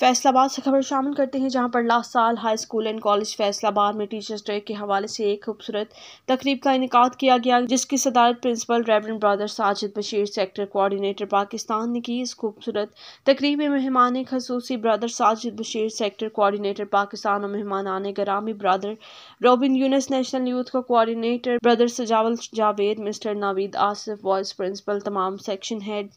फैसलाबाद से खबर शामिल करते हैं जहां पर लास्ट साल high school and college Faisalabad में टीचर्स डे के हवाले से एक खूबसूरत तकरीब का इनका किया गया जिसकी सदारत principal reverend brother Sajid Bashir sector coordinator Pakistan ने की इस खूबसूरत तकरीब में मेहमान खसूसी brother Sajid Bashir sector coordinator Pakistan और मेहमान आने गरामी brother Robin Younas national youth का coordinator brother Sajawal Javed mister Naveed Asif vice principal तमाम सेक्शन हेड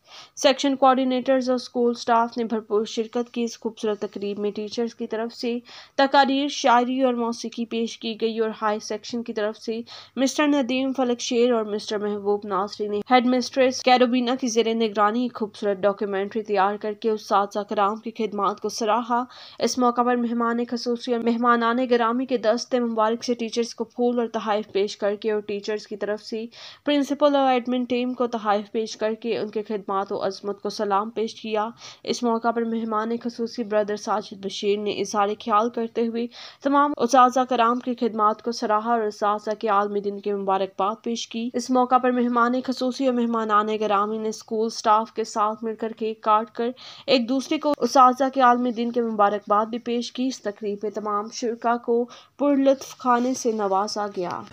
सेक्शन कोआर्डीटर्स और स्कूल स्टाफ ने भरपूर शिरकत की इस खूबसूरत तकरीब में टीचर्स की तरफ से तकारीर शायरी और मौसीकी पेश की गई और हाई सेक्शन की तरफ से मिस्टर नदीम फलक शेर और मिस्टर महबूब नासरी ने हेड मिस्ट्रेस कैरोबीना की जेर निगरानी खूबसूरत डॉक्यूमेंट्री तैयार करके उस कराम की खिदमत को सराहा इस मौका पर मेहमान खसूस और मेहमानान ग्रामी के दस्ते मुबारक से टीचर्स को फूल और तहफ पेश करके और टीचर्स की तरफ से प्रिंसिपल और एडमिन टीम को तहफ पेश करके उनके खिदमत और अजमत को सलाम पेश किया इस मौका पर मेहमान खसूस मदरसी ब्रदर साजिद बशीर ने इजहार ख्याल करते हुए तमाम उस कराम की खिदमत को सराहा और उसाजा के आलमी दिन की मुबारकबाद पेश की इस मौका पर मेहमान खसूसी और मेहमान आने ग्रामी ने स्कूल स्टाफ के साथ मिलकर केक काट कर एक दूसरे को उसाजा के आलमी दिन की मुबारकबाद भी पेश की इस तकरीब में तमाम शिरका को पुरलुत्फ खाने से नवाजा गया